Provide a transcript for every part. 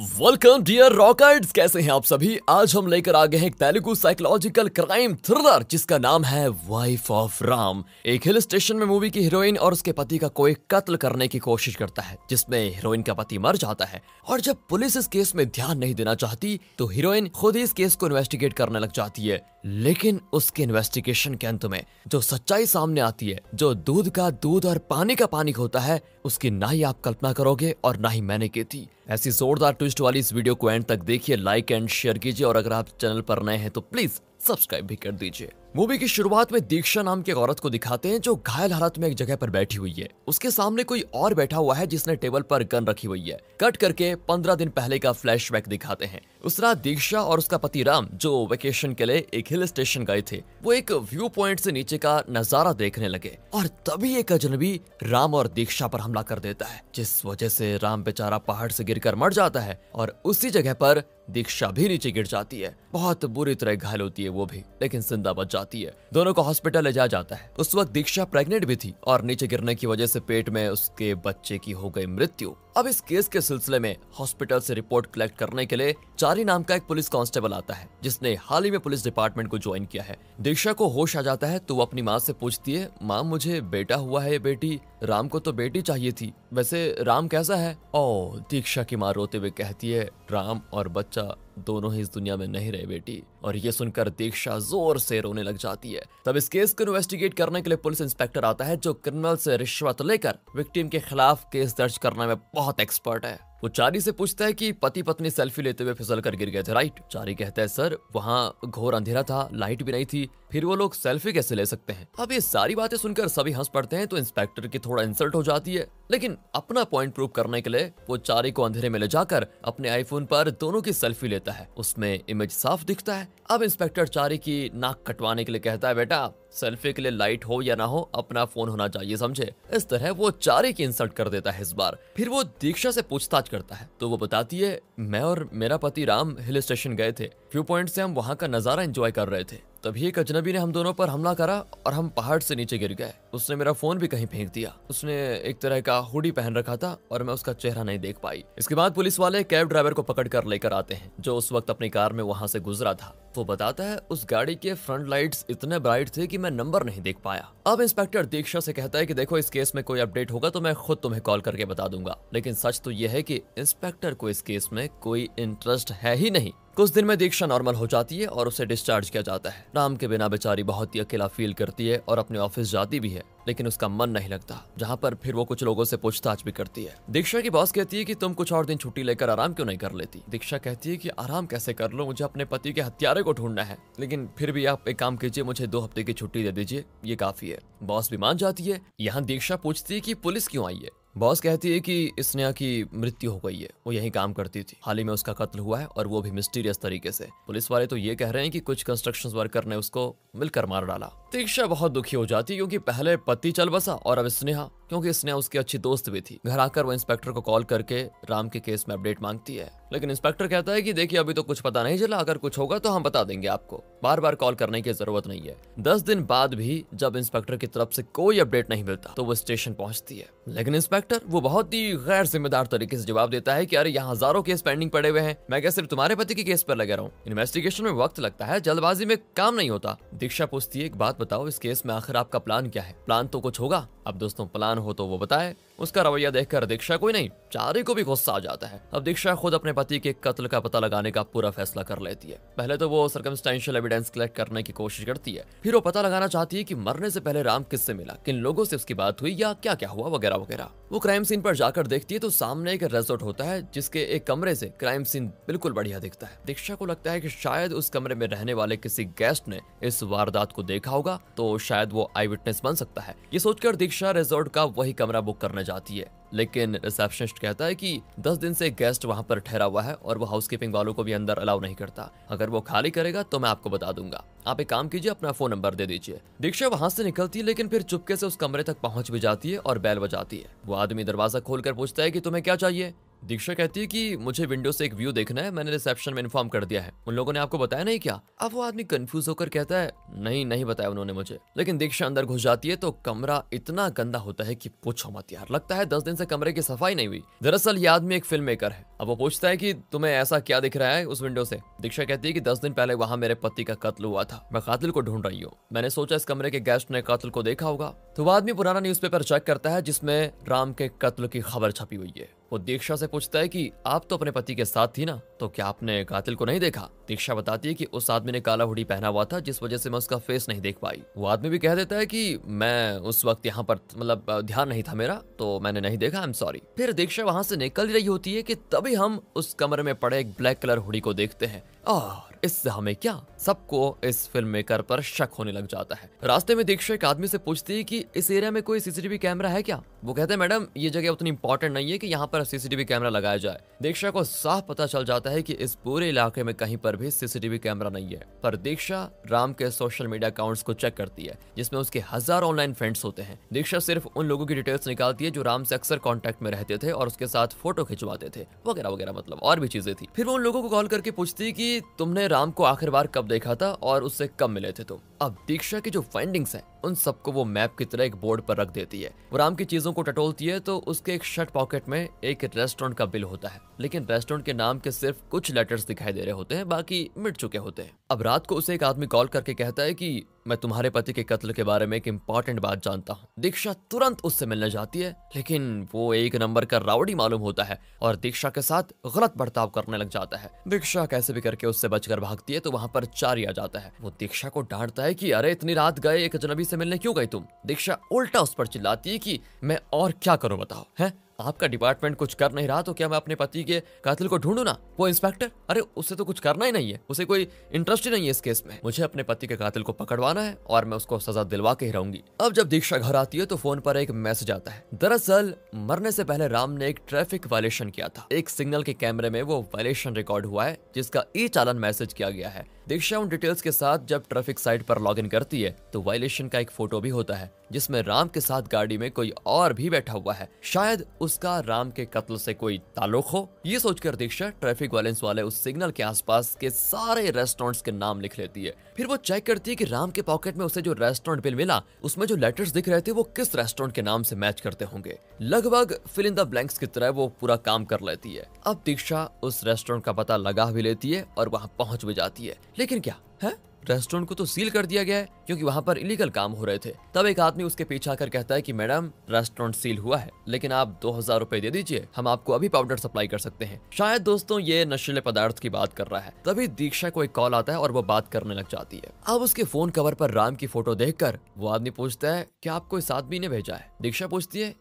welcome dear रॉकर्ट्स कैसे हैं आप सभी आज हम लेकर आ गए हैं तेलुगु साइकोलॉजिकल क्राइम थ्रिलर जिसका नाम है वाइफ ऑफ राम एक हिल स्टेशन में मूवी की हीरोइन और उसके पति का कोई कत्ल करने की कोशिश करता है जिसमें हीरोइन का पति मर जाता है और जब पुलिस इस केस में ध्यान नहीं देना चाहती तो हीरोइन खुद ही इस केस को इन्वेस्टिगेट करने लग जाती है लेकिन उसके इन्वेस्टिगेशन के अंत में जो सच्चाई सामने आती है जो दूध का दूध और पानी का पानी होता है उसकी ना ही आप कल्पना करोगे और ना ही मैंने की थी ऐसी जोरदार ट्विस्ट वाली इस वीडियो को एंड तक देखिए लाइक एंड शेयर कीजिए और अगर आप चैनल पर नए हैं तो प्लीज सब्सक्राइब भी कर दीजिए मूवी की शुरुआत में दीक्षा नाम की औरत को दिखाते हैं जो घायल हालत में एक जगह पर बैठी हुई है उसके सामने कोई और बैठा हुआ है जिसने टेबल पर गन रखी हुई है कट करके पंद्रह दिन पहले का फ्लैशबैक दिखाते हैं उस रात दीक्षा और उसका पति राम जो वेकेशन के लिए एक हिल स्टेशन गए थे वो एक व्यू पॉइंट से नीचे का नजारा देखने लगे और तभी एक अजनबी राम और दीक्षा पर हमला कर देता है जिस वजह से राम बेचारा पहाड़ से गिरकर मर जाता है और उसी जगह पर दीक्षा भी नीचे गिर जाती है बहुत बुरी तरह घायल होती है वो भी लेकिन जिंदा बच जाती है दोनों को हॉस्पिटल ले जाया जाता है उस वक्त दीक्षा प्रेग्नेंट भी थी और नीचे गिरने की वजह से पेट में उसके बच्चे की हो गई मृत्यु अब इस केस के सिलसिले में हॉस्पिटल से रिपोर्ट कलेक्ट करने के लिए चार तिवारी नाम का एक पुलिस कांस्टेबल आता है जिसने हाल ही में पुलिस डिपार्टमेंट को ज्वाइन किया है दीक्षा को होश आ जाता है तो वो अपनी माँ से पूछती है माँ मुझे बेटा हुआ है बेटी राम को तो बेटी चाहिए थी वैसे राम कैसा है ओ दीक्षा की माँ रोते हुए कहती है राम और बच्चा दोनों ही इस दुनिया में नहीं रहे बेटी और ये सुनकर दीक्षा जोर से रोने लग जाती है तब इस केस को इन्वेस्टिगेट करने के लिए पुलिस इंस्पेक्टर आता है जो क्रिमिनल से रिश्वत लेकर विक्टिम के खिलाफ केस दर्ज करने में बहुत एक्सपर्ट है वो चारी से पूछता है कि पति पत्नी सेल्फी लेते हुए फिसल कर गिर गए थे राइट चारी कहता है सर वहाँ घोर अंधेरा था लाइट भी नहीं थी फिर वो लोग सेल्फी कैसे ले सकते हैं अब ये सारी बातें सुनकर सभी हंस पड़ते हैं तो इंस्पेक्टर की थोड़ा इंसल्ट हो जाती है लेकिन अपना पॉइंट प्रूव करने के लिए वो चारे को अंधेरे में ले जाकर अपने आईफोन पर दोनों की सेल्फी लेता है उसमें इमेज साफ दिखता है अब इंस्पेक्टर चारे की नाक कटवाने के लिए कहता है बेटा सेल्फी के लिए लाइट हो या ना हो अपना फोन होना चाहिए समझे इस तरह वो चारे की इंसल्ट कर देता है इस बार फिर वो दीक्षा से पूछताछ करता है तो वो बताती है मैं और मेरा पति राम हिल स्टेशन गए थे व्यू पॉइंट से हम वहाँ का नजारा एंजॉय कर रहे थे तभी एक अजनबी ने हम दोनों पर हमला करा और हम पहाड़ से नीचे गिर गए उसने मेरा फोन भी कहीं फेंक दिया उसने एक तरह का हुडी पहन रखा था और मैं उसका चेहरा नहीं देख पाई इसके बाद पुलिस वाले कैब ड्राइवर को पकड़ कर लेकर आते हैं जो उस वक्त अपनी कार में वहां से गुजरा था वो बताता है उस गाड़ी के फ्रंट लाइट्स इतने ब्राइट थे कि मैं नंबर नहीं देख पाया अब इंस्पेक्टर दीक्षा से कहता है कि देखो इस केस में कोई अपडेट होगा तो मैं खुद तुम्हें कॉल करके बता दूंगा लेकिन सच तो यह है कि इंस्पेक्टर को इस केस में कोई इंटरेस्ट है ही नहीं कुछ दिन में दीक्षा नॉर्मल हो जाती है और उसे डिस्चार्ज किया जाता है राम के बिना बेचारी बहुत ही अकेला फील करती है और अपने ऑफिस जाती भी है लेकिन उसका मन नहीं लगता जहाँ पर फिर वो कुछ लोगों से पूछताछ भी करती है दीक्षा की बॉस कहती है कि तुम कुछ और दिन छुट्टी लेकर आराम क्यों नहीं कर लेती दीक्षा कहती है कि आराम कैसे कर लो मुझे अपने पति के हत्यारे को ढूंढना है लेकिन फिर भी आप एक काम कीजिए मुझे दो हफ्ते की छुट्टी दे दीजिए ये काफी है बॉस भी मान जाती है यहाँ दीक्षा पूछती है की पुलिस क्यों आई है बॉस कहती है कि स्नेहा की मृत्यु हो गई है वो यही काम करती थी हाल ही में उसका कत्ल हुआ है और वो भी मिस्टीरियस तरीके से पुलिस वाले तो ये कह रहे हैं कि कुछ कंस्ट्रक्शन वर्कर ने उसको मिलकर मार डाला तीक्षा बहुत दुखी हो जाती है क्योंकि पहले पति चल बसा और अब स्नेहा क्योंकि स्नेहा उसकी अच्छी दोस्त भी थी घर आकर वो इंस्पेक्टर को कॉल करके राम के केस में अपडेट मांगती है लेकिन इंस्पेक्टर कहता है कि देखिए अभी तो कुछ पता नहीं चला अगर कुछ होगा तो हम बता देंगे आपको बार बार कॉल करने की जरूरत नहीं है दस दिन बाद भी जब इंस्पेक्टर की तरफ से कोई अपडेट नहीं मिलता तो वो स्टेशन पहुंचती है लेकिन इंस्पेक्टर कलेक्टर वो बहुत ही गैर जिम्मेदार तरीके से जवाब देता है कि अरे यहाँ हजारों केस पेंडिंग पड़े हुए हैं मैं क्या सिर्फ तुम्हारे पति के केस पर लगे रहा हूँ इन्वेस्टिगेशन में वक्त लगता है जल्दबाजी में काम नहीं होता दीक्षा पूछती है एक बात बताओ इस केस में आखिर आपका प्लान क्या है प्लान तो कुछ होगा अब दोस्तों प्लान हो तो वो बताए उसका रवैया देखकर दीक्षा कोई नहीं चारी को भी गुस्सा आ जाता है अब दीक्षा खुद अपने पति के कत्ल का पता लगाने का पूरा फैसला कर लेती है पहले तो वो सर्कमस्टेंशियल एविडेंस कलेक्ट करने की कोशिश करती है फिर वो पता लगाना चाहती है की मरने से पहले राम किससे मिला किन लोगों से उसकी बात हुई या क्या क्या हुआ वगैरह वगैरह वो क्राइम सीन पर जाकर देखती है तो सामने एक रेजोर्ट होता है जिसके एक कमरे से क्राइम सीन बिल्कुल बढ़िया दिखता है दीक्षा को लगता है कि शायद उस कमरे में रहने वाले किसी गेस्ट ने इस वारदात को देखा होगा तो शायद वो आई विटनेस बन सकता है ये सोचकर दीक्षा रिजोर्ट का वही कमरा बुक करने जाती है लेकिन रिसेप्शनिस्ट कहता है कि 10 दिन से गेस्ट वहां पर ठहरा हुआ है और वो हाउसकीपिंग वालों को भी अंदर अलाउ नहीं करता अगर वो खाली करेगा तो मैं आपको बता दूंगा आप एक काम कीजिए अपना फोन नंबर दे दीजिए दीक्षा वहां से निकलती है लेकिन फिर चुपके से उस कमरे तक पहुंच भी जाती है और बैल बजाती है वो आदमी दरवाजा खोलकर पूछता है की तुम्हें क्या चाहिए दीक्षा कहती है कि मुझे विंडो से एक व्यू देखना है मैंने रिसेप्शन में इन्फॉर्म कर दिया है उन लोगों ने आपको बताया नहीं क्या अब वो आदमी कंफ्यूज होकर कहता है नहीं नहीं बताया उन्होंने मुझे लेकिन दीक्षा अंदर घुस जाती है तो कमरा इतना गंदा होता है की पूछो मत यार लगता है दस दिन से कमरे की सफाई नहीं हुई दरअसल ये आदमी एक फिल्म मेकर है अब वो पूछता है की तुम्हें ऐसा क्या दिख रहा है उस विंडो से दीक्षा कहती है की दस दिन पहले वहाँ मेरे पति का कत्ल हुआ था मैं कतल को ढूंढ रही हूँ मैंने सोचा इस कमरे के गेस्ट ने कत्ल को देखा होगा तो वो आदमी पुराना न्यूज चेक करता है जिसमें राम के कत्ल की खबर छपी हुई है वो दीक्षा से पूछता है कि आप तो अपने पति के साथ थी ना तो क्या आपने कातिल को नहीं देखा दीक्षा बताती है कि उस आदमी ने काला हुडी पहना हुआ था जिस वजह से मैं उसका फेस नहीं देख पाई वो आदमी भी कह देता है कि मैं उस वक्त यहाँ पर मतलब ध्यान नहीं था मेरा तो मैंने नहीं देखा आई एम सॉरी फिर दीक्षा वहाँ से निकल रही होती है की तभी हम उस कमरे में पड़े एक ब्लैक कलर हुडी को देखते हैं और इससे हमें क्या सबको इस फिल्म मेकर पर शक होने लग जाता है रास्ते में दीक्षा एक आदमी से पूछती है कि इस एरिया में कोई सीसीटीवी कैमरा है क्या वो कहते हैं मैडम ये जगह उतनी इंपॉर्टेंट नहीं है कि यहाँ पर सीसीटीवी कैमरा लगाया जाए दीक्षा को साफ पता चल जाता है कि इस पूरे इलाके में कहीं पर भी सीसीटीवी कैमरा नहीं है पर दीक्षा राम के सोशल मीडिया अकाउंट्स को चेक करती है जिसमें उसके हजार ऑनलाइन फ्रेंड्स होते हैं दीक्षा सिर्फ उन लोगों की डिटेल्स निकालती है जो राम से अक्सर कॉन्टेक्ट में रहते थे और उसके साथ फोटो खिंचवाते थे वगैरह वगैरह मतलब और भी चीजें थी फिर वो उन लोगों को कॉल करके पूछती है की तुमने राम को आखिर बार कब देखा था और उससे कब मिले थे तुम अब दीक्षा की जो फाइंडिंग्स हैं उन सबको वो मैप की तरह एक बोर्ड पर रख देती है वो राम की चीजों को टटोलती है तो उसके एक शर्ट पॉकेट में एक रेस्टोरेंट का बिल होता है लेकिन रेस्टोरेंट के नाम के सिर्फ कुछ लेटर्स दिखाई दे रहे होते हैं बाकी मिट चुके होते हैं अब रात को उसे एक आदमी कॉल करके कहता है की मैं तुम्हारे पति के कत्ल के बारे में एक इंपॉर्टेंट बात जानता हूँ दीक्षा तुरंत उससे मिलने जाती है लेकिन वो एक नंबर का रावड़ी मालूम होता है और दीक्षा के साथ गलत बर्ताव करने लग जाता है दीक्षा कैसे भी करके उससे बचकर भागती है तो वहाँ पर चार आ जाता है वो दीक्षा को डांटता है की अरे इतनी रात गए एक अजनबी से मिलने क्यों गई तुम दीक्षा उल्टा उस पर चिल्लाती है की मैं और क्या करूँ बताओ है आपका डिपार्टमेंट कुछ कर नहीं रहा तो क्या मैं अपने पति के कातिल को ढूंढू ना वो इंस्पेक्टर अरे उसे तो कुछ करना ही नहीं है उसे कोई इंटरेस्ट ही नहीं है इस केस में मुझे अपने पति के कातिल को पकड़वाना है और मैं उसको सजा दिलवा के ही रहूंगी अब जब दीक्षा घर आती है तो फोन पर एक मैसेज आता है दरअसल मरने से पहले राम ने एक ट्रैफिक वायलेशन किया था एक सिग्नल के कैमरे में वो वायलेशन रिकॉर्ड हुआ है जिसका ई चालन मैसेज किया गया है दीक्षा उन डिटेल्स के साथ जब ट्रैफिक साइट पर लॉग इन करती है तो वायलेशन का एक फोटो भी होता है जिसमें राम के साथ गाड़ी में कोई और भी बैठा हुआ है शायद उसका राम के कत्ल से कोई ताल्लुक हो ये सोचकर दीक्षा ट्रैफिक वायलेंस वाले उस सिग्नल के आसपास के सारे रेस्टोरेंट्स के नाम लिख लेती है फिर वो चेक करती है कि राम के पॉकेट में उसे जो रेस्टोरेंट बिल मिला उसमें जो लेटर्स दिख रहे थे वो किस रेस्टोरेंट के नाम से मैच करते होंगे लगभग फिल इन द ब्लैंक्स की तरह वो पूरा काम कर लेती है अब दीक्षा उस रेस्टोरेंट का पता लगा भी लेती है और वहाँ पहुँच भी जाती है लेकिन क्या है रेस्टोरेंट को तो सील कर दिया गया है क्योंकि वहाँ पर इलीगल काम हो रहे थे तब एक आदमी उसके पीछे आकर कहता है कि मैडम रेस्टोरेंट सील हुआ है लेकिन आप दो हजार रूपए दे दीजिए हम आपको अभी पाउडर सप्लाई कर सकते हैं शायद दोस्तों ये नशीले पदार्थ की बात कर रहा है तभी दीक्षा को एक कॉल आता है और वो बात करने लग जाती है अब उसके फोन कवर पर राम की फोटो देख वो आदमी पूछता है की आपको इस आदमी ने भेजा है दीक्षा पूछती है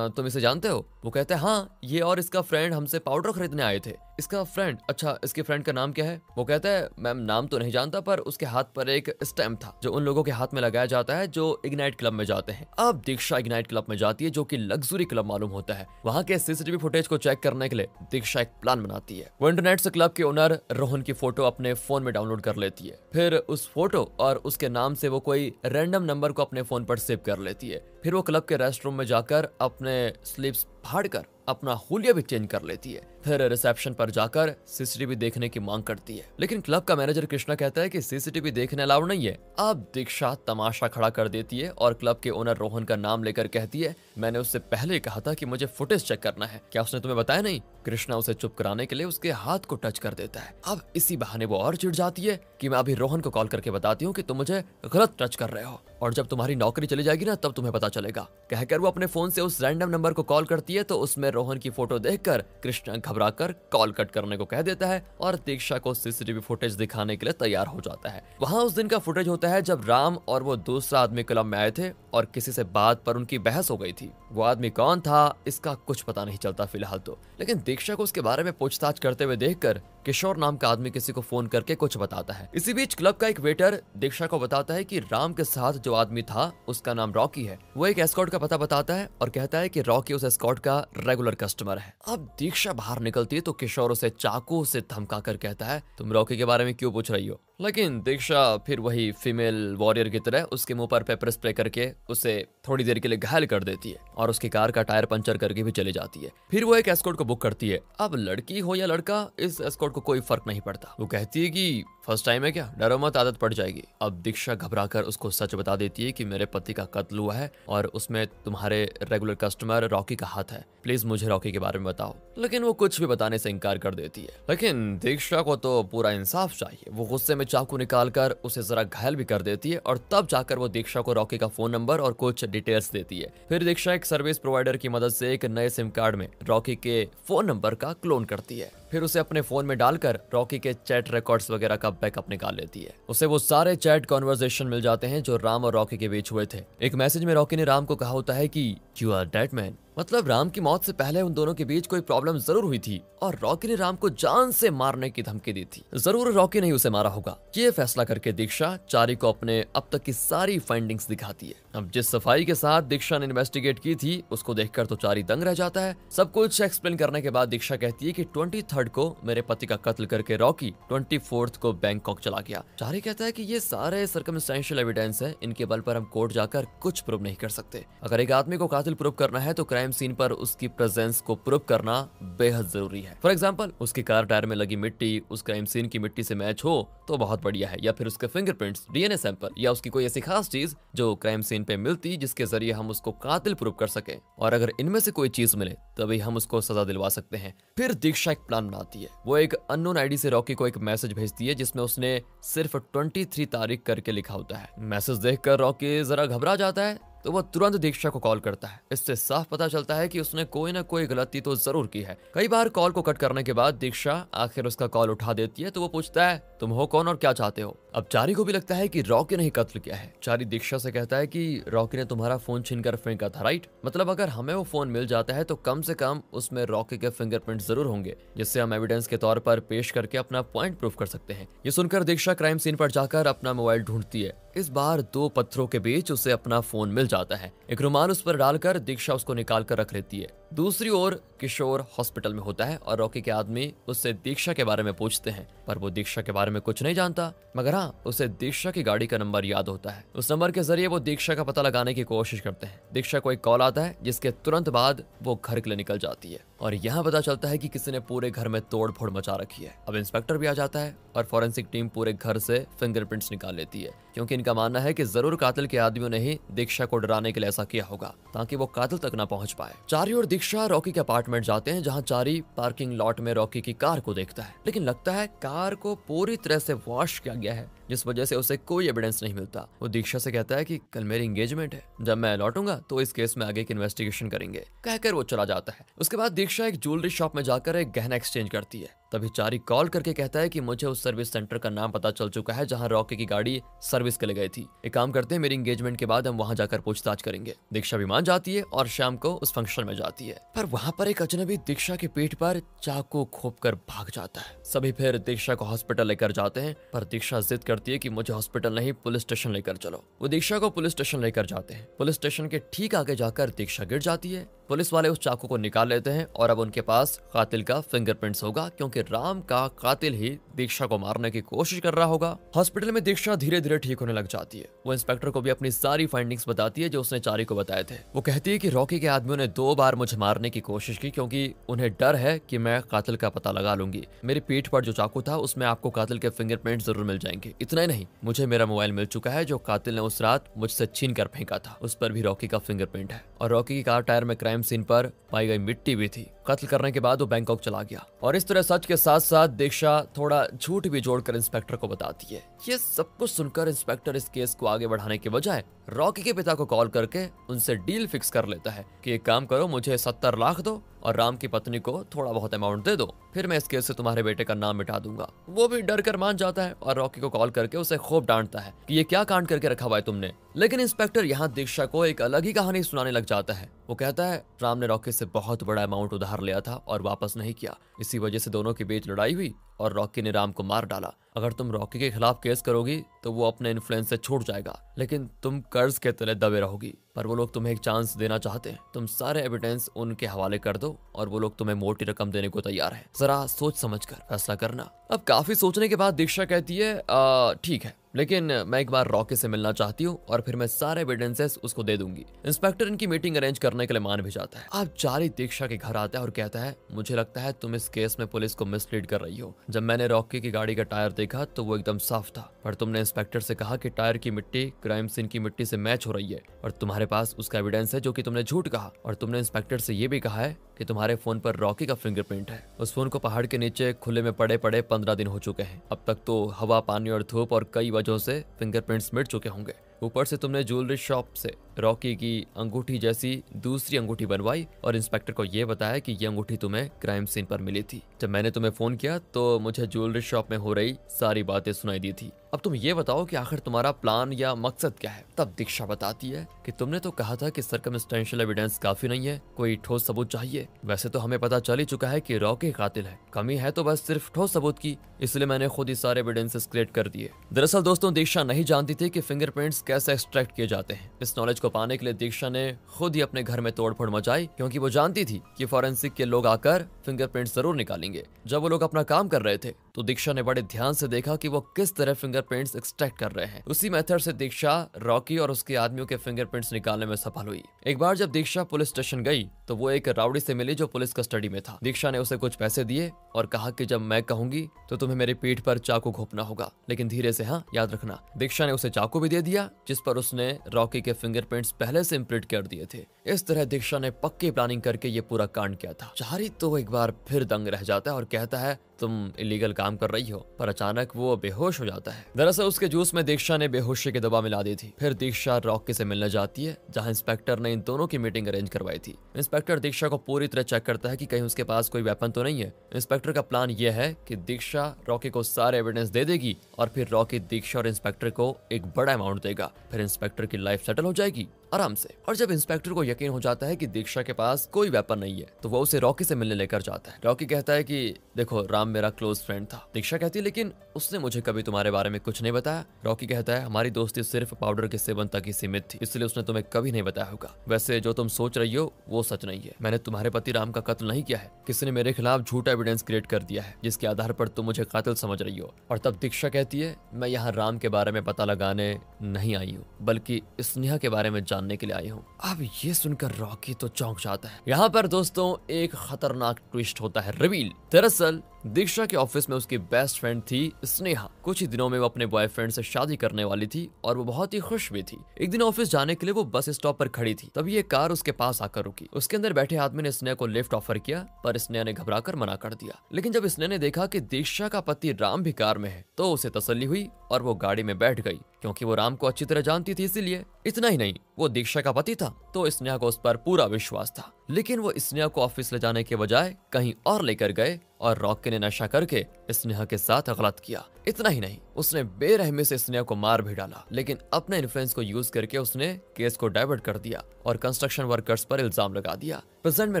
तुम इसे जानते हो वो कहते हैं हाँ ये और इसका फ्रेंड हमसे पाउडर खरीदने आए थे इसका फ्रेंड अच्छा इसके फ्रेंड का नाम क्या है वो कहता है मैम नाम तो नहीं जानता पर उसके हाथ पर एक स्टैम्प था जो उन लोगों के हाथ में लगाया जाता है जो इग्नाइट क्लब में जाते हैं अब दीक्षा इग्नाइट क्लब में जाती है जो की लग्जरी क्लब मालूम होता है वहाँ के सीसीटीवी फुटेज को चेक करने के लिए दीक्षा एक प्लान बनाती है वो इंटरनेट से क्लब के ओनर रोहन की फोटो अपने फोन में डाउनलोड कर लेती है फिर उस फोटो और उसके नाम से वो कोई रैंडम नंबर को अपने फोन पर सेव कर लेती है फिर वो क्लब के रेस्ट रूम में जाकर अपने स्लीप्स फाड़कर अपना हुलिया भी चेंज कर लेती है फिर रिसेप्शन पर जाकर सीसीटीवी देखने की मांग करती है लेकिन क्लब का मैनेजर कृष्णा कहता है कि सीसीटीवी देखने अलाउड नहीं है अब दीक्षा तमाशा खड़ा कर देती है और क्लब के ओनर रोहन का नाम लेकर कहती है मैंने उससे पहले कहा था की मुझे फुटेज चेक करना है क्या उसने तुम्हें बताया नहीं कृष्णा उसे चुप कराने के लिए उसके हाथ को टच कर देता है अब इसी बहाने वो और चिड़ जाती है की मैं अभी रोहन को कॉल करके बताती हूँ की तुम मुझे गलत टच कर रहे हो और जब तुम्हारी नौकरी चली जाएगी ना तब तुम्हें पता चलेगा कहकर वो अपने फोन से उस रैंडम नंबर को कॉल करती है तो उसमें रोहन की फोटो देखकर कृष्णा घबराकर कॉल कट करने को कह देता है और दीक्षा को सीसीटीवी फुटेज दिखाने के लिए तैयार हो जाता है वहाँ उस दिन का फुटेज होता है जब राम और वो दूसरा आदमी क्लब में आए थे और किसी से बात पर उनकी बहस हो गई थी वो आदमी कौन था इसका कुछ पता नहीं चलता फिलहाल तो लेकिन दीक्षा को उसके बारे में पूछताछ करते हुए देखकर किशोर नाम का आदमी किसी को फोन करके कुछ बताता है इसी बीच क्लब का एक वेटर दीक्षा को बताता है कि राम के साथ जो आदमी था उसका नाम रॉकी है वो एक एस्कॉर्ट का पता बताता है और कहता है कि रॉकी उस एस्कॉर्ट का रेगुलर कस्टमर है अब दीक्षा बाहर निकलती है तो किशोर उसे चाकू से धमका कर कहता है तुम रॉकी के बारे में क्यों पूछ रही हो लेकिन दीक्षा फिर वही फीमेल वॉरियर की तरह उसके मुंह पर पेपर स्प्रे करके उसे थोड़ी देर के लिए घायल कर देती है और उसकी कार का टायर पंचर करके भी चली जाती है फिर वो एक एस्कोर्ट को बुक करती है अब लड़की हो या लड़का इस एस्कोर्ट को कोई फर्क नहीं पड़ता वो कहती है कि फर्स्ट टाइम है क्या डरो मत आदत पड़ जाएगी अब दीक्षा घबरा कर उसको सच बता देती है की मेरे पति का कत्ल हुआ है और उसमें तुम्हारे रेगुलर कस्टमर रॉकी का हाथ है प्लीज मुझे रॉकी के बारे में बताओ लेकिन वो कुछ भी बताने से इनकार कर देती है लेकिन दीक्षा को तो पूरा इंसाफ चाहिए वो गुस्से में में चाकू निकालकर उसे जरा घायल भी कर देती है और तब जाकर वो दीक्षा को रॉकी का फोन नंबर और कुछ डिटेल्स देती है फिर दीक्षा एक सर्विस प्रोवाइडर की मदद से एक नए सिम कार्ड में रॉकी के फोन नंबर का क्लोन करती है फिर उसे अपने फोन में डालकर रॉकी के चैट रिकॉर्ड्स वगैरह का बैकअप निकाल लेती है उसे वो सारे चैट कॉन्वर्जेशन मिल जाते हैं जो राम और रॉकी के बीच हुए थे एक मैसेज में रॉकी ने राम को कहा होता है की यू आर डेट मैन मतलब राम की मौत से पहले उन दोनों के बीच कोई प्रॉब्लम जरूर हुई थी और रॉकी ने राम को जान से मारने की धमकी दी थी जरूर रॉकी ने उसे मारा होगा ये फैसला करके दीक्षा चारी को अपने अब तक की सारी फाइंडिंग्स दिखाती है अब जिस सफाई के साथ दीक्षा ने इन्वेस्टिगेट की थी उसको देखकर तो चारी दंग रह जाता है सब कुछ एक्सप्लेन करने के बाद दीक्षा कहती है कि ट्वेंटी थर्ड को मेरे पति का कत्ल करके रॉकी ट्वेंटी फोर्थ को बैंकॉक चला गया चारी कहता है कि ये सारे सर्कमस्टेंशियल एविडेंस है इनके बल पर हम कोर्ट जाकर कुछ प्रूव नहीं कर सकते अगर एक आदमी को कातिल प्रूव करना है तो क्राइम सीन पर उसकी प्रेजेंस को प्रूव करना बेहद जरूरी है फॉर एग्जाम्पल उसकी कार टायर में लगी मिट्टी उस क्राइम सीन की मिट्टी से मैच हो तो बहुत बढ़िया है या फिर उसके फिंगरप्रिंट्स डीएनए सैंपल या उसकी कोई ऐसी खास चीज जो क्राइम सीन स्क्रीन पे मिलती जिसके जरिए हम उसको कातिल प्रूफ कर सके और अगर इनमें से कोई चीज मिले तभी हम उसको सजा दिलवा सकते हैं फिर दीक्षा एक प्लान बनाती है वो एक अनोन आईडी से रॉकी को एक मैसेज भेजती है जिसमें उसने सिर्फ 23 तारीख करके लिखा होता है मैसेज देखकर रॉकी जरा घबरा जाता है तो वह तुरंत दीक्षा को कॉल करता है इससे साफ पता चलता है कि उसने कोई ना कोई गलती तो जरूर की है कई बार कॉल को कट करने के बाद दीक्षा आखिर उसका कॉल उठा देती है तो वो पूछता है तुम हो कौन और क्या चाहते हो अब चारी को भी लगता है कि रॉकी ने ही कत्ल किया है चारी दीक्षा से कहता है कि रॉकी ने तुम्हारा फोन छीन कर फेंका था राइट मतलब अगर हमें वो फोन मिल जाता है तो कम से कम उसमें रॉकी के फिंगरप्रिंट जरूर होंगे जिससे हम एविडेंस के तौर पर पेश करके अपना पॉइंट प्रूफ कर सकते हैं ये सुनकर दीक्षा क्राइम सीन पर जाकर अपना मोबाइल ढूंढती है इस बार दो पत्थरों के बीच उसे अपना फोन मिल जाता है एक रुमाल उस पर डालकर दीक्षा उसको निकाल कर रख लेती है दूसरी ओर किशोर हॉस्पिटल में होता है और रॉकी के आदमी उससे दीक्षा के बारे में पूछते हैं पर वो दीक्षा के बारे में कुछ नहीं जानता मगर हाँ उसे दीक्षा की गाड़ी का नंबर याद होता है उस नंबर के जरिए वो दीक्षा का पता लगाने की कोशिश करते हैं दीक्षा को एक कॉल आता है जिसके तुरंत बाद वो घर के लिए निकल जाती है और यहाँ पता चलता है की कि किसी ने पूरे घर में तोड़ फोड़ मचा रखी है अब इंस्पेक्टर भी आ जाता है और फॉरेंसिक टीम पूरे घर से फिंगरप्रिंट्स निकाल लेती है क्योंकि इनका मानना है कि जरूर कातिल के आदमियों ने ही दीक्षा को डराने के लिए ऐसा किया होगा ताकि वो कातिल तक न पहुंच पाए चारों ओर दीक्षा रिक्शा रॉकी के अपार्टमेंट जाते हैं जहां चारी पार्किंग लॉट में रॉकी की कार को देखता है लेकिन लगता है कार को पूरी तरह से वॉश किया गया है जिस वजह से उसे कोई एविडेंस नहीं मिलता वो दीक्षा से कहता है कि कल मेरी इंगेजमेंट है जब मैं लौटूंगा तो इस केस में आगे की इन्वेस्टिगेशन करेंगे कहकर वो चला जाता है उसके बाद दीक्षा एक ज्वेलरी शॉप में जाकर एक गहना एक्सचेंज करती है तभी चारी कॉल करके कहता है कि मुझे उस सर्विस सेंटर का नाम पता चल चुका है जहां रॉकी की गाड़ी सर्विस के लिए गई थी एक काम करते हैं मेरी इंगेजमेंट के बाद हम वहां जाकर पूछताछ करेंगे दीक्षा भी मान जाती है और शाम को उस फंक्शन में जाती है पर वहां पर एक अजनबी दीक्षा के पीठ पर चाकू खोप कर भाग जाता है सभी फिर दीक्षा को हॉस्पिटल लेकर जाते हैं पर दीक्षा जिद कर करती है कि मुझे हॉस्पिटल नहीं पुलिस स्टेशन लेकर चलो वो दीक्षा को पुलिस स्टेशन लेकर जाते हैं पुलिस स्टेशन के ठीक आगे जाकर दीक्षा गिर जाती है पुलिस वाले उस चाकू को निकाल लेते हैं और अब उनके पास कातिल का फिंगरप्रिंट्स होगा क्योंकि राम का कातिल ही दीक्षा को मारने की कोशिश कर रहा होगा हॉस्पिटल में दीक्षा धीरे धीरे ठीक होने लग जाती है वो इंस्पेक्टर को भी अपनी सारी फाइंडिंग्स बताती है जो उसने चारी को बताए थे वो कहती है की रॉकी के आदमियों ने दो बार मुझे मारने की कोशिश की क्योंकि उन्हें डर है की मैं कातिल का पता लगा लूंगी मेरी पीठ पर जो चाकू था उसमें आपको कातिल के फिंगरप्रिंट जरूर मिल जाएंगे इतना ही नहीं मुझे मेरा मोबाइल मिल चुका है जो कातिल ने उस रात मुझसे छीन कर फेंका था उस पर भी रॉकी का फिंगरप्रिंट है और रॉकी की कार टायर में क्राइम क्राइम सीन पर पाई गई मिट्टी भी थी कत्ल करने के बाद वो बैंकॉक चला गया और इस तरह सच के साथ साथ दीक्षा थोड़ा झूठ भी जोड़कर इंस्पेक्टर को बताती है ये सब कुछ सुनकर इंस्पेक्टर इस केस को आगे बढ़ाने के बजाय रॉकी के पिता को कॉल करके उनसे डील फिक्स कर लेता है कि एक काम करो मुझे सत्तर लाख दो और राम की पत्नी को थोड़ा बहुत अमाउंट दे दो फिर मैं इस केस से तुम्हारे बेटे का नाम मिटा दूंगा वो भी डर कर मान जाता है और रॉकी को कॉल करके उसे खूब डांटता है कि ये क्या कांड करके रखा हुआ है तुमने लेकिन इंस्पेक्टर यहाँ दीक्षा को एक अलग ही कहानी सुनाने लग जाता है वो कहता है राम ने रॉकी से बहुत बड़ा अमाउंट उधार घर लिया था और वापस नहीं किया इसी वजह से दोनों के बीच लड़ाई हुई और रॉकी ने राम को मार डाला अगर तुम रॉकी के खिलाफ केस करोगी तो वो अपने इन्फ्लुएंस से छूट जाएगा लेकिन तुम कर्ज के तले दबे रहोगी पर वो लोग तुम्हें एक चांस देना चाहते हैं तुम सारे एविडेंस उनके हवाले कर दो और वो लोग तुम्हें मोटी रकम देने को तैयार है जरा सोच समझ कर फैसला करना अब काफी सोचने के बाद दीक्षा कहती है ठीक है लेकिन मैं एक बार रॉकी से मिलना चाहती हूँ और फिर मैं सारे एविडेंसेस उसको दे दूंगी इंस्पेक्टर इनकी मीटिंग अरेंज करने के लिए मान भी जाता है आप चारी दीक्षा के घर आता है और कहता है मुझे लगता है तुम इस केस में पुलिस को मिसलीड कर रही हो जब मैंने रॉकी की गाड़ी का टायर देखा तो वो एकदम साफ था पर तुमने इंस्पेक्टर से कहा कि टायर की मिट्टी क्राइम सीन की मिट्टी से मैच हो रही है और तुम्हारे पास उसका एविडेंस है जो कि तुमने झूठ कहा और तुमने इंस्पेक्टर से ये भी कहा है कि तुम्हारे फोन पर रॉकी का फिंगरप्रिंट है उस फोन को पहाड़ के नीचे खुले में पड़े पड़े पंद्रह दिन हो चुके हैं अब तक तो हवा पानी और धूप और कई वजहों से फिंगरप्रिंट्स मिट चुके होंगे ऊपर से तुमने ज्वेलरी शॉप से रॉकी की अंगूठी जैसी दूसरी अंगूठी बनवाई और इंस्पेक्टर को यह बताया कि ये अंगूठी तुम्हें क्राइम सीन पर मिली थी जब मैंने तुम्हें फोन किया तो मुझे ज्वेलरी शॉप में हो रही सारी बातें सुनाई दी थी अब तुम ये बताओ कि आखिर तुम्हारा प्लान या मकसद क्या है तब दीक्षा बताती है कि तुमने तो कहा था कि सरकम एविडेंस काफी नहीं है कोई ठोस सबूत चाहिए वैसे तो हमें पता चल ही चुका है कि रॉकी कातिल है कमी है तो बस सिर्फ ठोस सबूत की इसलिए मैंने खुद ही सारे एविडेंसेस क्रिएट कर दिए दरअसल दोस्तों दीक्षा नहीं जानती थी की फिंगरप्रिंट्स कैसे एक्सट्रैक्ट किए जाते हैं इस नॉलेज को पाने के लिए दीक्षा ने खुद ही अपने घर में तोड़फोड़ मचाई क्यूँकी वो जानती थी की फॉरेंसिक के लोग आकर फिंगरप्रिंट जरूर निकालेंगे जब वो लोग अपना काम कर रहे थे तो दीक्षा ने बड़े ध्यान से देखा कि वो किस तरह फिंगरप्रिंट्स एक्सट्रैक्ट कर रहे हैं उसी मेथड से दीक्षा रॉकी और उसके आदमियों के फिंगरप्रिंट्स निकालने में सफल हुई एक बार जब दीक्षा पुलिस स्टेशन गई तो वो एक राउडी से मिली जो पुलिस कस्टडी में था दीक्षा ने उसे कुछ पैसे दिए और कहा कि जब मैं कहूंगी तो तुम्हें मेरी पीठ पर चाकू घोपना होगा लेकिन धीरे से हाँ याद रखना दीक्षा ने उसे चाकू भी दे दिया जिस पर उसने रॉकी के फिंगरप्रिंट्स पहले से इम्प्रिंट कर दिए थे इस तरह दीक्षा ने पक्की प्लानिंग करके ये पूरा कांड किया था चारी तो एक बार फिर दंग रह जाता है और कहता है तुम इलीगल काम कर रही हो पर अचानक वो बेहोश हो जाता है दरअसल उसके जूस में दीक्षा ने बेहोशी की दबाव मिला दी थी फिर दीक्षा रॉकी से मिलने जाती है जहाँ इंस्पेक्टर ने इन दोनों की मीटिंग अरेंज करवाई थी इंस्पेक्टर दीक्षा को पूरी तरह चेक करता है की कहीं उसके पास कोई वेपन तो नहीं है इंस्पेक्टर का प्लान यह है की दीक्षा रॉकी को सारे एविडेंस दे देगी और फिर रॉकी दीक्षा और इंस्पेक्टर को एक बड़ा अमाउंट देगा फिर इंस्पेक्टर की लाइफ सेटल हो जाएगी आराम से और जब इंस्पेक्टर को यकीन हो जाता है कि दीक्षा के पास कोई वेपन नहीं है तो वो उसे रॉकी से मिलने लेकर जाता है रॉकी कहता है की देखो राम मेरा क्लोज फ्रेंड था दीक्षा कहती है लेकिन उसने मुझे कभी तुम्हारे बारे में कुछ नहीं बताया रॉकी कहता है हमारी दोस्ती सिर्फ पाउडर के सेवन तक ही सीमित थी इसलिए उसने तुम्हें कभी नहीं बताया होगा वैसे जो तुम सोच रही हो वो सच नहीं है मैंने तुम्हारे पति राम का कत्ल नहीं किया है किसी ने मेरे खिलाफ झूठा एविडेंस क्रिएट कर दिया है जिसके आधार पर तुम मुझे कतल समझ रही हो और तब दीक्षा कहती है मैं यहाँ राम के बारे में पता लगाने नहीं आई हूँ बल्कि स्नेहा के बारे में जानने के लिए आई हूँ अब ये सुनकर रॉकी तो चौंक जाता है यहाँ पर दोस्तों एक खतरनाक ट्विस्ट होता है रिवील दरअसल दीक्षा के ऑफिस में उसकी बेस्ट फ्रेंड थी स्नेहा कुछ ही दिनों में वो अपने बॉयफ्रेंड से शादी करने वाली थी और वो बहुत ही खुश भी थी एक दिन ऑफिस जाने के लिए वो बस स्टॉप पर खड़ी थी तभी एक कार उसके पास आकर रुकी उसके अंदर बैठे आदमी ने स्नेहा को लिफ्ट ऑफर किया पर स्नेहा ने घबरा कर मना कर दिया लेकिन जब स्नेहा ने देखा की दीक्षा का पति राम भी कार में है तो उसे तसली हुई और वो गाड़ी में बैठ गई क्योंकि वो राम को अच्छी तरह जानती थी इसीलिए इतना ही नहीं वो दीक्षा का पति था तो स्नेहा को उस पर पूरा विश्वास था लेकिन वो स्नेहा को ऑफिस ले जाने के बजाय कहीं और लेकर गए और रॉक ने नशा करके स्नेहा के साथ गलत किया इतना ही नहीं उसने बेरहमी से स्नेहा को मार भी डाला लेकिन अपने इन्फ्लुएंस को यूज करके उसने केस को डाइवर्ट कर दिया और कंस्ट्रक्शन वर्कर्स पर इल्जाम लगा दिया प्रेजेंट में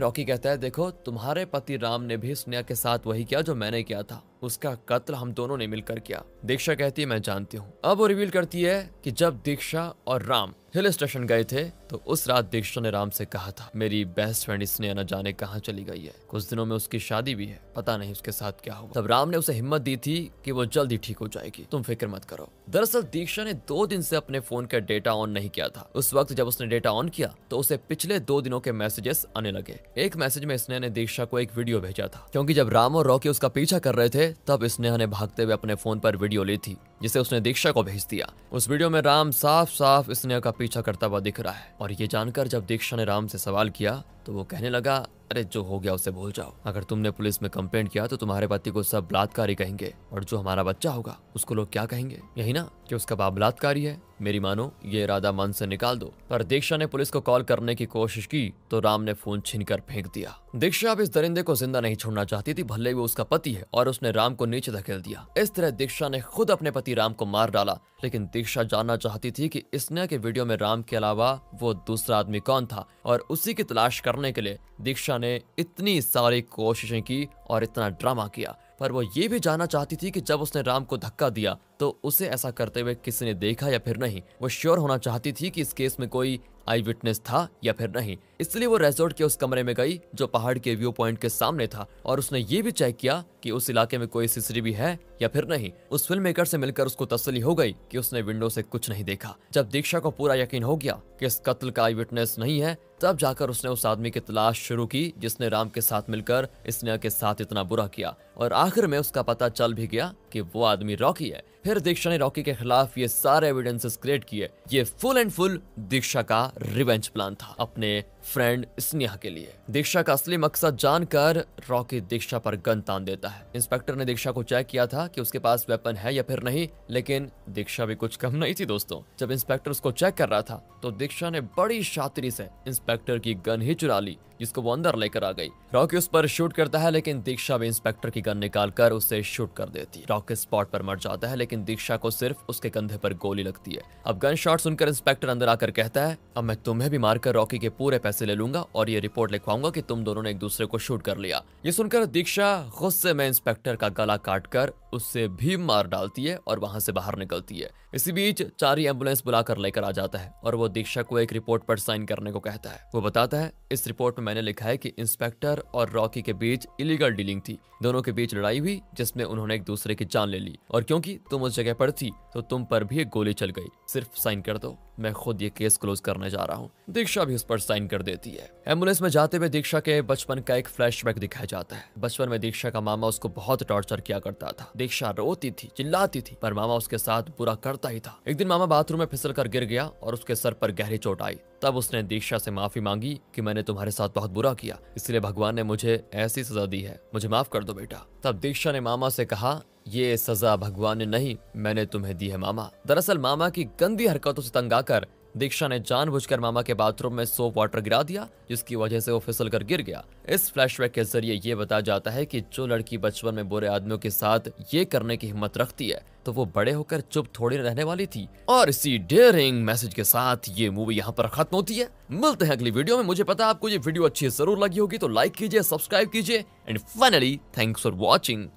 रॉकी कहता है देखो तुम्हारे पति राम ने भी स्नेहा के साथ वही किया जो मैंने किया था उसका कत्ल हम दोनों ने मिलकर किया दीक्षा कहती है मैं जानती हूँ अब वो रिवील करती है की जब दीक्षा और राम हिल स्टेशन गए थे तो उस रात दीक्षा ने राम से कहा था मेरी बेस्ट फ्रेंड इसने न जाने कहा चली गई है कुछ दिनों में उसकी शादी भी है पता नहीं उसके साथ क्या हुआ तब राम ने उसे हिम्मत दी थी कि वो जल्द ही ठीक हो जाएगी तुम फिक्र मत करो दरअसल दीक्षा ने दो दिन से अपने फोन का डेटा ऑन नहीं किया था उस वक्त जब उसने डेटा ऑन किया तो उसे पिछले दो दिनों के मैसेजेस आने लगे एक मैसेज में स्नेहा ने दीक्षा को एक वीडियो भेजा था क्योंकि जब राम और रॉकी उसका पीछा कर रहे थे तब स्नेहा ने भागते हुए अपने फोन पर वीडियो ली थी जिसे उसने दीक्षा को भेज दिया उस वीडियो में राम साफ साफ स्नेह का पीछा करता हुआ दिख रहा है और ये जानकर जब दीक्षा ने राम से सवाल किया तो वो कहने लगा अरे जो हो गया उसे भूल जाओ अगर तुमने पुलिस में कम्प्लेन किया तो तुम्हारे पति को सब बलात्कारी कहेंगे और जो हमारा बच्चा होगा उसको लोग क्या कहेंगे यही ना कि उसका बाप बलात्कारी है मेरी मानो ये इरादा मन से निकाल दो पर दीक्षा ने पुलिस को कॉल करने की कोशिश की तो राम ने फोन छीन कर फेंक दिया दीक्षा अब इस दरिंदे को जिंदा नहीं छोड़ना चाहती थी भले वो उसका पति है और उसने राम को नीचे धकेल दिया इस तरह दीक्षा ने खुद अपने पति राम को मार डाला लेकिन दीक्षा जानना चाहती थी की स्ने के वीडियो में राम के अलावा वो दूसरा आदमी कौन था और उसी की तलाश करने के लिए दीक्षा ने इतनी सारी कोशिशें की और इतना ड्रामा किया पर वो ये भी जानना चाहती थी कि जब उसने राम को धक्का दिया तो उसे ऐसा करते हुए किसी ने देखा या फिर नहीं वो श्योर होना चाहती थी कि इस केस में कोई आई विटनेस था या फिर नहीं इसलिए वो रेजोर्ट के उस कमरे में गई जो पहाड़ के व्यू पॉइंट के सामने था और उसने ये भी चेक किया कि उस इलाके में कोई सीसीटीवी है या फिर नहीं उस फिल्म मेकर से मिलकर उसको तसली हो गई कि उसने विंडो से कुछ नहीं देखा जब दीक्षा को पूरा यकीन हो गया कि इस कत्ल का आई विटनेस नहीं है तब जाकर उसने उस आदमी की तलाश शुरू की जिसने राम के साथ मिलकर स्नेहा के साथ इतना बुरा किया और आखिर में उसका पता चल भी गया कि वो आदमी रॉकी है फिर दीक्षा ने रॉकी के खिलाफ ये सारे एविडेंसेस क्रिएट किए ये फुल एंड फुल दीक्षा का रिवेंज प्लान था अपने फ्रेंड स्नेहा के लिए दीक्षा का असली मकसद जानकर रॉकी दीक्षा पर गन तान देता है इंस्पेक्टर ने दीक्षा को चेक किया था कि उसके पास वेपन है या फिर नहीं लेकिन दीक्षा भी कुछ कम नहीं थी दोस्तों जब इंस्पेक्टर उसको चेक कर रहा था तो दीक्षा ने बड़ी शातरी से इंस्पेक्टर की गन ही चुरा ली जिसको वो अंदर लेकर आ गई रॉकी उस पर शूट करता है लेकिन दीक्षा भी इंस्पेक्टर की गन निकाल कर उसे शूट कर देती है रॉकी स्पॉट पर मर जाता है लेकिन दीक्षा को सिर्फ उसके कंधे पर गोली लगती है अब गन शॉट सुनकर इंस्पेक्टर अंदर आकर कहता है अब मैं तुम्हें भी मारकर रॉकी के पूरे पैसे पैसे ले लूंगा और ये रिपोर्ट लिखवाऊंगा कि तुम दोनों ने एक दूसरे को शूट कर लिया ये सुनकर दीक्षा खुद से मैं इंस्पेक्टर का गला काटकर उससे भी मार डालती है और वहां से बाहर निकलती है इसी बीच चारी एम्बुलेंस बुलाकर लेकर आ जाता है और वो दीक्षा को एक रिपोर्ट पर साइन करने को कहता है वो बताता है इस रिपोर्ट में मैंने लिखा है कि इंस्पेक्टर और रॉकी के बीच इलीगल डीलिंग थी दोनों के बीच लड़ाई हुई जिसमें उन्होंने एक दूसरे की जान ले ली और क्योंकि तुम उस जगह पर थी तो तुम पर भी एक गोली चल गई सिर्फ साइन कर दो मैं खुद ये केस क्लोज करने जा रहा हूँ दीक्षा भी उस पर साइन कर देती है एम्बुलेंस में जाते हुए दीक्षा के बचपन का एक फ्लैशबैक दिखाया जाता है बचपन में दीक्षा का मामा उसको बहुत टॉर्चर किया करता था प्रतीक्षा रोती थी चिल्लाती थी पर मामा उसके साथ बुरा करता ही था एक दिन मामा बाथरूम में फिसल कर गिर गया और उसके सर पर गहरी चोट आई तब उसने दीक्षा से माफी मांगी कि मैंने तुम्हारे साथ बहुत बुरा किया इसलिए भगवान ने मुझे ऐसी सजा दी है मुझे माफ कर दो बेटा तब दीक्षा ने मामा से कहा ये सजा भगवान ने नहीं मैंने तुम्हें दी है मामा दरअसल मामा की गंदी हरकतों से तंग आकर दीक्षा ने जानबूझकर मामा के बाथरूम में सोप वाटर गिरा दिया जिसकी वजह से वो फिसल कर गिर गया इस फ्लैशबैक के जरिए ये बताया जाता है कि जो लड़की बचपन में बुरे आदमियों के साथ ये करने की हिम्मत रखती है तो वो बड़े होकर चुप थोड़ी रहने वाली थी और इसी डेयरिंग मैसेज के साथ ये मूवी यहाँ पर खत्म होती है मिलते हैं अगली वीडियो में मुझे पता आपको ये वीडियो अच्छी जरूर लगी होगी तो लाइक कीजिए सब्सक्राइब कीजिए and finally thanks for watching